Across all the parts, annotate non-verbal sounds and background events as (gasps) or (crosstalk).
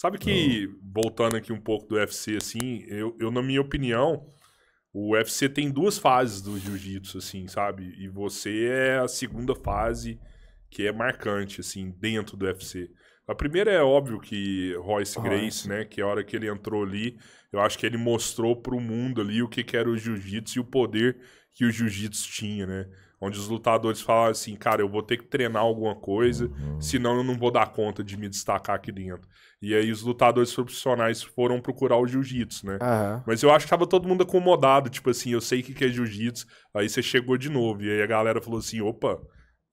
Sabe que, voltando aqui um pouco do UFC, assim, eu, eu na minha opinião, o UFC tem duas fases do jiu-jitsu, assim, sabe? E você é a segunda fase que é marcante, assim, dentro do UFC. A primeira é óbvio que Royce Grace, né? Que a hora que ele entrou ali, eu acho que ele mostrou pro mundo ali o que, que era o jiu-jitsu e o poder que o jiu-jitsu tinha, né? onde os lutadores falam assim, cara, eu vou ter que treinar alguma coisa, uhum. senão eu não vou dar conta de me destacar aqui dentro. E aí os lutadores profissionais foram procurar o jiu-jitsu, né? Uhum. Mas eu acho que tava todo mundo acomodado, tipo assim, eu sei o que, que é jiu-jitsu, aí você chegou de novo, e aí a galera falou assim, opa,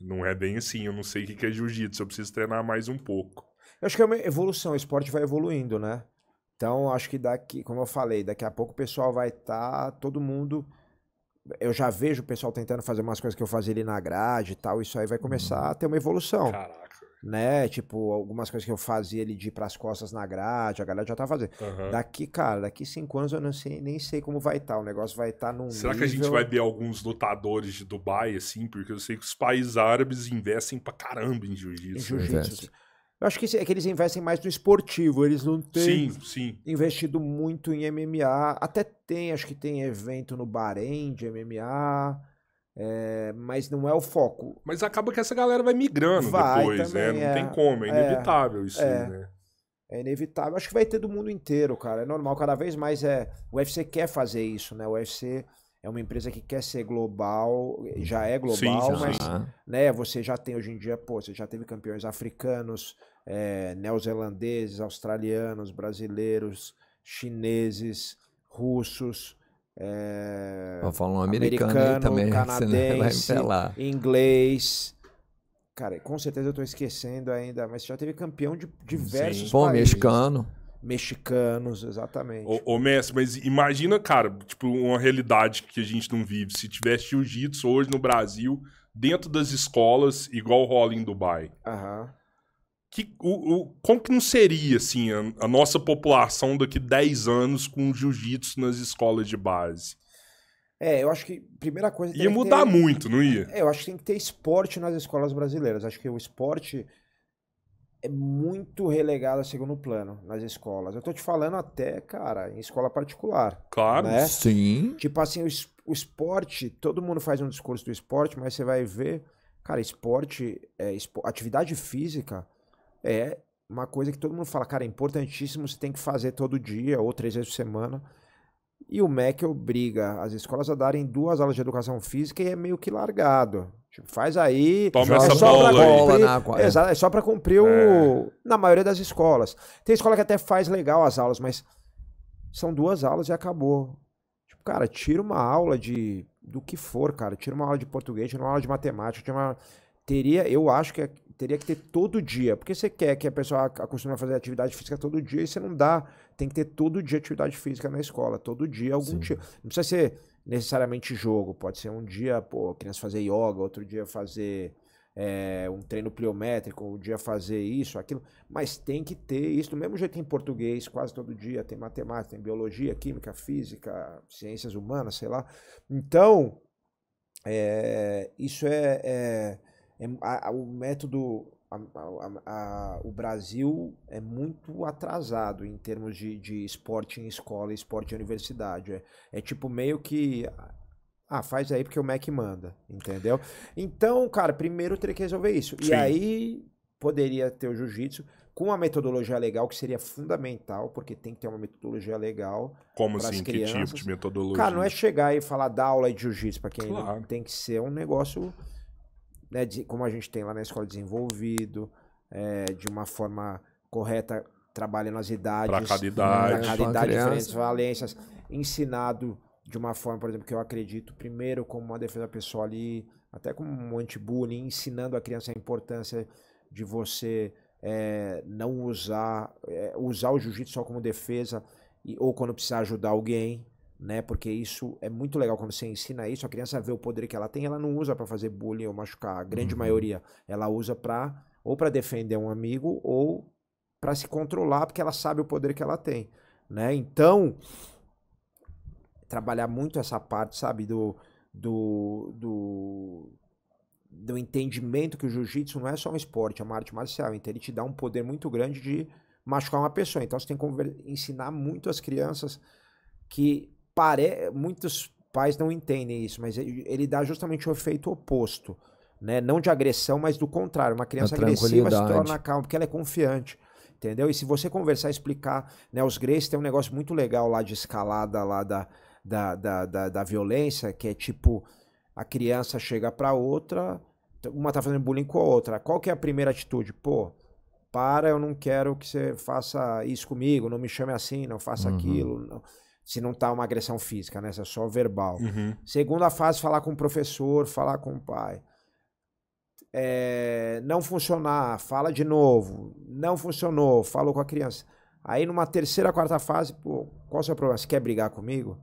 não é bem assim, eu não sei o que, que é jiu-jitsu, eu preciso treinar mais um pouco. Eu acho que é uma evolução, o esporte vai evoluindo, né? Então, acho que daqui, como eu falei, daqui a pouco o pessoal vai estar, tá, todo mundo eu já vejo o pessoal tentando fazer umas coisas que eu fazia ali na grade e tal, isso aí vai começar uhum. a ter uma evolução. Caraca. Né? Tipo, algumas coisas que eu fazia ali de ir pras costas na grade, a galera já tá fazendo. Uhum. Daqui, cara, daqui cinco anos eu não sei, nem sei como vai estar. Tá. O negócio vai estar tá num. Será nível... que a gente vai ver alguns lutadores de Dubai, assim? Porque eu sei que os países árabes investem pra caramba em jiu-jitsu. Né? Em jiu-jitsu. Eu acho que é que eles investem mais no esportivo, eles não têm sim, sim. investido muito em MMA. Até tem, acho que tem evento no Bahrein de MMA, é, mas não é o foco. Mas acaba que essa galera vai migrando vai, depois, né? Não é, tem como, é, é inevitável é, isso, é, né? É inevitável. Acho que vai ter do mundo inteiro, cara. É normal, cada vez mais é. O UFC quer fazer isso, né? O UFC é uma empresa que quer ser global, já é global, Sim, mas né, você já tem hoje em dia, pô, você já teve campeões africanos, é, neozelandeses, australianos, brasileiros, chineses, russos. É, Vou falar um americano, americano também, (laughs) canadense, inglês. Cara, com certeza eu estou esquecendo ainda, mas você já teve campeão de diversos Sim. Pô, países. mexicano. Mexicanos, exatamente. Ô, mestre, mas imagina, cara, tipo, uma realidade que a gente não vive. Se tivesse jiu-jitsu hoje no Brasil, dentro das escolas, igual rola em Dubai. Aham. Que, o, o, como que não seria, assim, a, a nossa população daqui 10 anos com jiu-jitsu nas escolas de base? É, eu acho que primeira coisa... Ia mudar ter... muito, não ia? É, eu acho que tem que ter esporte nas escolas brasileiras. Acho que o esporte é muito relegado a segundo plano nas escolas. Eu tô te falando até, cara, em escola particular. Claro, né? sim. Tipo assim, o, o, esporte, todo mundo faz um discurso do esporte, mas você vai ver, cara, esporte, é, espo, atividade física é uma coisa que todo mundo fala, cara, é importantíssimo, você tem que fazer todo dia ou três vezes por semana. E o MEC obriga as escolas a darem duas aulas de educação física e é meio que largado. Tipo, faz aí. Toma essa é só bola Bola na... Exato, é só para cumprir o. É. Na maioria das escolas. Tem escola que até faz legal as aulas, mas são duas aulas e acabou. Tipo, cara, tira uma aula de. do que for, cara. Tira uma aula de português, tira uma aula de matemática, tira uma. Teria, eu acho que é, teria que ter todo dia. Porque você quer que a pessoa acostume a fazer atividade física todo dia e você não dá tem que ter todo dia atividade física na escola, todo dia algum tipo. Não precisa ser necessariamente jogo, pode ser um dia, pô, criança fazer yoga, outro dia fazer é, um treino pliométrico, um dia fazer isso, aquilo, mas tem que ter isso, do mesmo jeito em português quase todo dia, tem matemática, tem biologia, química, física, ciências humanas, sei lá. Então, é, isso é, é, é a, a, o método a, a, o Brasil é muito atrasado em termos de, de esporte em escola e esporte em universidade. É, é tipo meio que ah, faz aí porque o mec manda, entendeu? Então, cara, primeiro teria que resolver isso. Sim. E aí poderia ter o jiu-jitsu com uma metodologia legal, que seria fundamental, porque tem que ter uma metodologia legal. Como assim? Crianças. Que tipo de metodologia? Cara, não é chegar e falar dar aula de jiu-jitsu para quem claro. não, tem que ser um negócio né, de, como a gente tem lá na escola desenvolvido, é, de uma forma correta, trabalhando as idades. Para né, cada idade. Para cada idade, diferentes valências. Ensinado de uma forma, por exemplo, que eu acredito, primeiro, como uma defesa pessoal ali, até como um anti-bullying, ensinando a criança a importância de você é, não usar, é, usar o jiu-jitsu só como defesa, e, ou quando precisar ajudar alguém, né? Porque isso é muito legal quando você ensina isso, a criança vê o poder que ela tem, ela não usa para fazer bullying ou machucar, a grande uhum. maioria. Ela usa para ou para defender um amigo ou para se controlar, porque ela sabe o poder que ela tem, né? Então, trabalhar muito essa parte, sabe, do do, do, do entendimento que o jiu-jitsu não é só um esporte, é uma arte marcial, então ele te dá um poder muito grande de machucar uma pessoa. Então você tem que ensinar muito as crianças que pare... muitos pais não entendem isso, mas ele dá justamente o efeito oposto, né? Não de agressão, mas do contrário. Uma criança agressiva se torna calma, porque ela é confiante. Entendeu? E se você conversar, explicar, né? Os Grace tem um negócio muito legal lá de escalada lá da, da, da, da, da violência, que é tipo, a criança chega pra outra, uma tá fazendo bullying com a outra. Qual que é a primeira atitude? Pô, para, eu não quero que você faça isso comigo, não me chame assim, não faça uhum. aquilo. Não se não tá uma agressão física, né? Se é só verbal. Uhum. Segunda fase, falar com o professor, falar com o pai. É, não funcionar, fala de novo. Não funcionou, falou com a criança. Aí numa terceira, quarta fase, pô, qual é o seu problema? Você quer brigar comigo?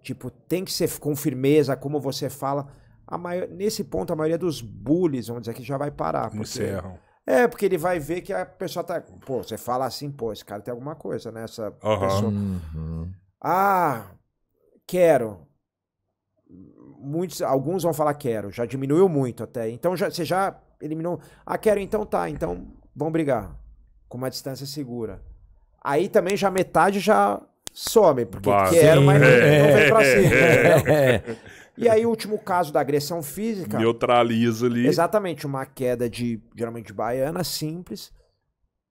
Tipo, tem que ser com firmeza, como você fala. Maior, nesse ponto, a maioria dos bullies, vamos dizer que já vai parar. Porque, Encerram. É, porque ele vai ver que a pessoa tá. Pô, você fala assim, pô, esse cara tem alguma coisa, né? Essa uhum. pessoa. Uhum. Ah, quero. Muitos, alguns vão falar quero, já diminuiu muito até. Então já, você já eliminou. Ah, quero, então tá, então vão brigar. Com uma distância segura. Aí também já metade já some, porque bah, quero, sim. mas não, não vem pra (laughs) é. cima. (laughs) E aí, o último caso da agressão física. Neutraliza ali. Exatamente, uma queda de, geralmente, de baiana simples.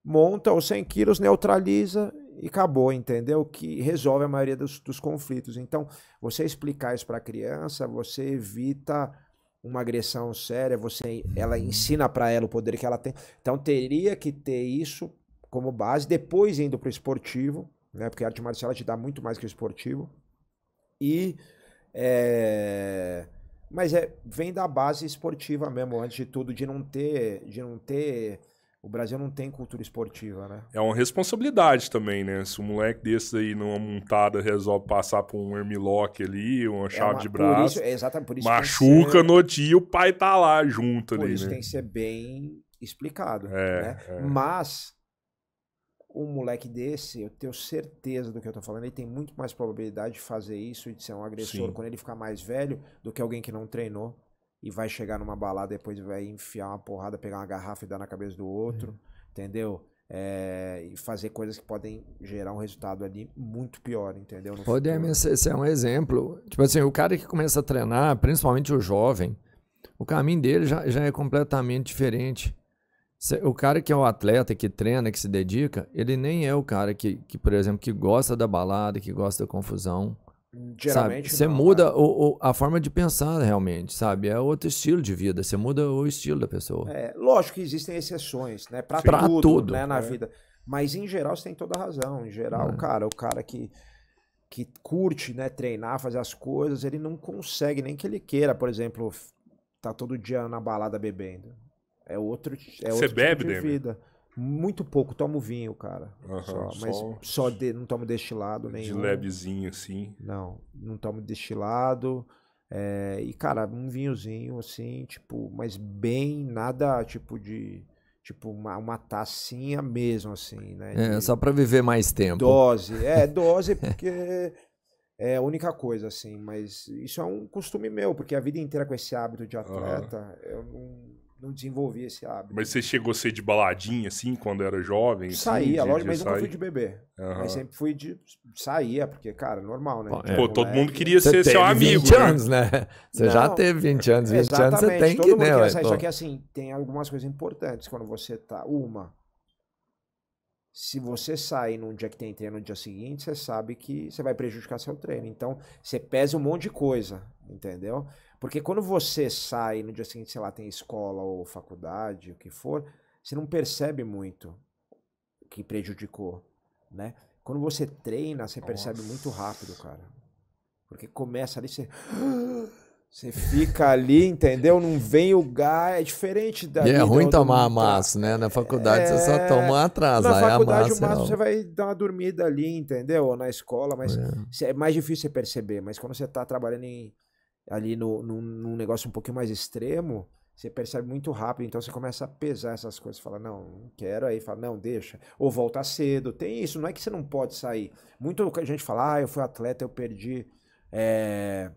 Monta os 100 quilos, neutraliza e acabou, entendeu? Que resolve a maioria dos, dos conflitos. Então, você explicar isso para a criança, você evita uma agressão séria, você ela ensina para ela o poder que ela tem. Então, teria que ter isso como base, depois indo para o esportivo, né? Porque a arte marcial te dá muito mais que o esportivo. E é... mas é vem da base esportiva mesmo, antes de tudo, de não ter, de não ter o Brasil não tem cultura esportiva, né? É uma responsabilidade também, né? Se um moleque desse aí numa montada resolve passar por um armlock ali, uma é chave é uma, de braço, por isso, é, exatamente, por isso machuca ser... no dia, o pai tá lá junto por ali, isso né? tem que ser bem explicado, é, né? É. Mas um moleque desse, eu tenho certeza do que eu tô falando, ele tem muito mais probabilidade de fazer isso e de ser um agressor Sim. quando ele ficar mais velho do que alguém que não treinou e vai chegar numa balada depois vai enfiar uma porrada, pegar uma garrafa e dar na cabeça do outro, é. entendeu? É, e fazer coisas que podem gerar um resultado ali muito pior, entendeu? No Pode, esse é um exemplo. Tipo assim, o cara que começa a treinar, principalmente o jovem, o caminho dele já, já é completamente diferente. O cara que é o um atleta, que treina, que se dedica, ele nem é o cara que, que, por exemplo, que gosta da balada, que gosta da confusão. Geralmente Você muda né? o, o, a forma de pensar realmente, sabe? É outro estilo de vida, você muda o estilo da pessoa. É, lógico que existem exceções, né? Pra, pra tudo, tudo, né, na é. vida. Mas em geral você tem toda a razão. Em geral, é. cara, o cara que, que curte, né, treinar, fazer as coisas, ele não consegue, nem que ele queira, por exemplo, tá todo dia na balada bebendo. É outro, é outro você tipo bebe, de vida. Muito pouco, tomo vinho, cara. só, mas só, só de, não tomo destilado nem De lebezinho assim. Não, não tomo destilado. É, e, cara, um vinhozinho, assim, tipo, mas bem, nada tipo de. Tipo, uma, uma tacinha mesmo, assim, né? É, de, é, só pra viver mais tempo. Dose, é, (laughs) dose, porque é a única coisa, assim, mas isso é um costume meu, porque a vida inteira com esse hábito de atleta, uhum. eu não não desenvolvi esse hábito. Mas você chegou a ser de baladinha, assim, quando era jovem? Saía, assim, é lógico, mas sair. nunca fui de bebê. Uhum. Mas sempre fui de... Saía, é porque, cara, normal, né? Pô, Pô é, todo mundo né? queria ser seu amigo. 20 né? anos, né? Você não, já teve 20 anos, 20 anos você tem todo que... Mundo né, sair, só que, assim, tem algumas coisas importantes quando você tá... Uma, se você sai num dia que tem treino no dia seguinte, você sabe que você vai prejudicar seu treino. Então, você pesa um monte de coisa, entendeu? Entendeu? Porque quando você sai no dia seguinte, sei lá, tem escola ou faculdade, o que for, você não percebe muito que prejudicou, né? Quando você treina, você percebe muito rápido, cara. Porque começa ali, você. (gasps) Você fica ali, entendeu? Não vem o gás, é diferente da. E é ruim tomar tá. massa, né? Na faculdade é... você só é, toma atrás, Na aí faculdade, o maço é você vai dar uma dormida ali, entendeu? Ou na escola, mas é. é mais difícil você perceber. Mas quando você está trabalhando em ali no, no, num negócio um pouquinho mais extremo, você percebe muito rápido, então você começa a pesar essas coisas, fala, não, não quero, aí fala, não, deixa, ou volta cedo, tem isso, não é que você não pode sair. Muito a gente fala, ah, eu fui atleta, eu perdi é,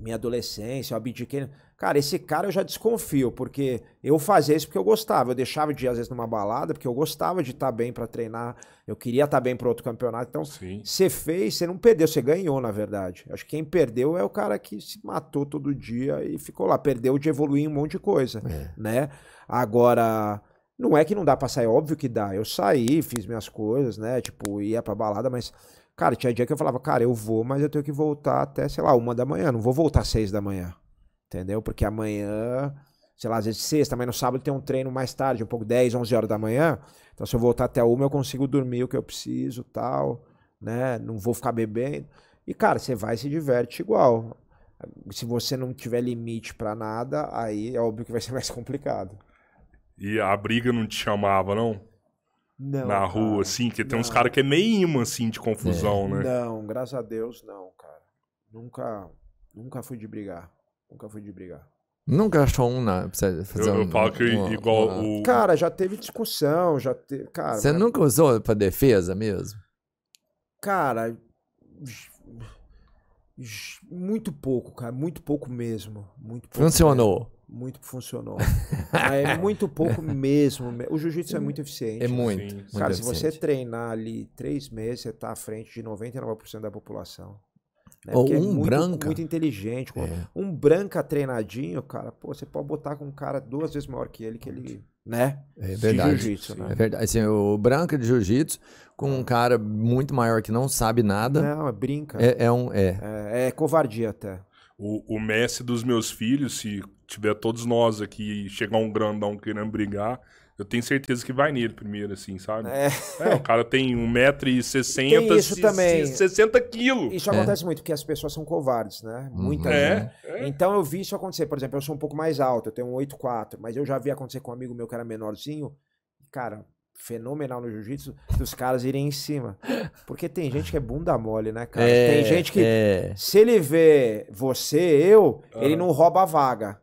minha adolescência, eu abdiquei. Cara, esse cara eu já desconfio, porque eu fazia isso porque eu gostava. Eu deixava de ir, às vezes, numa balada, porque eu gostava de estar tá bem para treinar. Eu queria estar tá bem para outro campeonato. Então, você fez, você não perdeu, você ganhou, na verdade. Acho que quem perdeu é o cara que se matou todo dia e ficou lá. Perdeu de evoluir um monte de coisa, é. né? Agora, não é que não dá pra sair, óbvio que dá. Eu saí, fiz minhas coisas, né? Tipo, ia pra balada, mas... Cara, tinha dia que eu falava, cara, eu vou, mas eu tenho que voltar até, sei lá, uma da manhã. Não vou voltar às seis da manhã. Entendeu? Porque amanhã, sei lá, às vezes sexta, mas no sábado tem um treino mais tarde, um pouco 10, 11 horas da manhã. Então se eu voltar até uma, eu consigo dormir o que eu preciso, tal, né? Não vou ficar bebendo. E cara, você vai e se diverte igual. Se você não tiver limite para nada, aí é óbvio que vai ser (laughs) mais complicado. E a briga não te chamava, não? Não, na rua, cara, assim, que tem não. uns caras que é meio imã, assim, de confusão, é. né? Não, graças a Deus, não, cara. Nunca, nunca fui de brigar. Nunca fui de brigar. Nunca achou um na. fazer eu, eu falo um, que um, igual um, o. Cara, já teve discussão, já teve. Cara, Você mas... nunca usou pra defesa mesmo? Cara. Muito pouco, cara. Muito pouco mesmo. Muito pouco Funcionou. Mesmo. Muito funcionou. Ah, é muito pouco (laughs) mesmo. O jiu-jitsu é muito eficiente. É né? muito. Sim. Cara, muito se eficiente. você treinar ali três meses, você tá à frente de 99% da população. Né? Ou é um é muito, branca. Muito inteligente. É. Um branca treinadinho, cara, pô, você pode botar com um cara duas vezes maior que ele, que ele. Né? É verdade. De jiu-jitsu, né? É verdade. Assim, o branca de jiu-jitsu com um cara muito maior que não sabe nada. Não, é brinca. É, é um. É. é, é covardia até. O, o Messi dos meus filhos, se tiver todos nós aqui e chegar um grandão querendo brigar, eu tenho certeza que vai nele primeiro, assim, sabe? É. é o cara tem 1,60m, 60 quilos. Isso é. acontece é. muito, porque as pessoas são covardes, né? Uhum. Muitas, uhum. É. Então eu vi isso acontecer. Por exemplo, eu sou um pouco mais alto, eu tenho um 8,4, mas eu já vi acontecer com um amigo meu que era menorzinho. Cara, fenomenal no jiu-jitsu dos caras irem em cima. Porque tem gente que é bunda mole, né, cara? É, tem gente que, é. se ele vê você, eu, ele não rouba a vaga.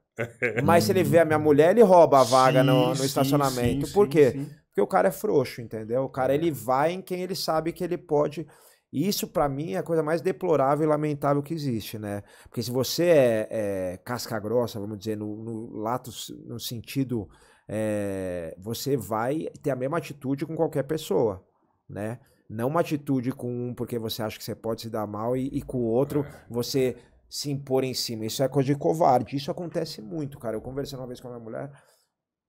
Mas se ele vê a minha mulher, ele rouba a vaga sim, no, no, estacionamento. Sim, Por quê? Porque o cara é frouxo, entendeu? O cara é. ele vai em quem ele sabe que ele pode. Isso para mim é a coisa mais deplorável e lamentável que existe, né? Porque se você é, é casca grossa, vamos dizer, no, no lato, no sentido, é, você vai ter a mesma atitude com qualquer pessoa, né? Não uma atitude com um porque você acha que você pode se dar mal e, e com o outro é. você se impor em cima. Isso é coisa de covarde. Isso acontece muito, cara. Eu conversei uma vez com a minha mulher,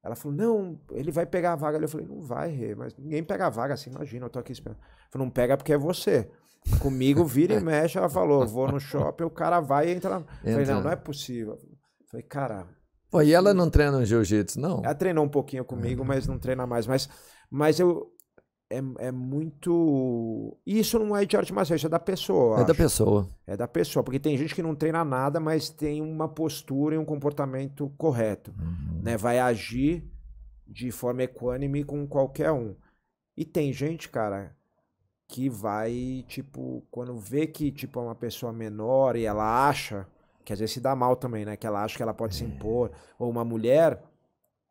ela falou: Não, ele vai pegar a vaga. Eu falei: Não vai, Rê, mas ninguém pega a vaga assim, imagina, eu tô aqui esperando. Eu falei, não pega porque é você. Comigo vira e mexe. Ela falou: Vou no shopping, o cara vai e entra lá. Eu falei: Não, não é possível. Eu falei: Cara. Pô, e ela não treina jiu-jitsu, não? Ela treinou um pouquinho comigo, é. mas não treina mais. Mas, mas eu, é, é muito. Isso não é de arte marcial, isso é da pessoa. É da pessoa. É da pessoa, porque tem gente que não treina nada, mas tem uma postura e um comportamento correto. Uhum. Né? Vai agir de forma equânime com qualquer um. E tem gente, cara, que vai, tipo, quando vê que tipo, é uma pessoa menor e ela acha, que às vezes se dá mal também, né? Que ela acha que ela pode é. se impor, ou uma mulher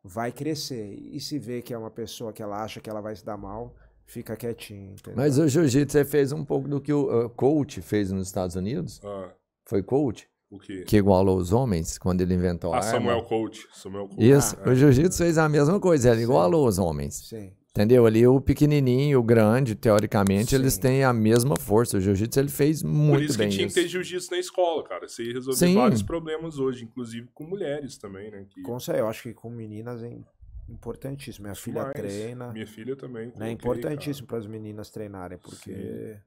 vai crescer. E se vê que é uma pessoa que ela acha que ela vai se dar mal, fica quietinho. Entendeu? Mas o jiu-jitsu você fez um pouco do que o uh, coach fez nos Estados Unidos? Ah. Foi coach? O quê? Que igualou os homens quando ele inventou ah, Samuel Coach. Samuel Coach. Isso, ah, é. o é. jiu-jitsu fez a mesma coisa, ele Sim. igualou os homens. Sim. Entendeu? Ali o pequenininho e o grande, teoricamente, Sim. eles têm a mesma força. O jiu-jitsu ele fez muito bem Por isso que tinha isso. que ter jiu-jitsu na escola, cara. Você resolveu vários problemas hoje, inclusive com mulheres também, né? Que... Com certeza, eu acho que com meninas em Importantíssimo. Minha filha Mas, treina. Minha filha também. Né? Coloquei, é importantíssimo para as meninas treinarem, porque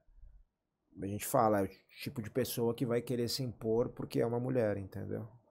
Sim. a gente fala, é o tipo de pessoa que vai querer se impor porque é uma mulher, entendeu?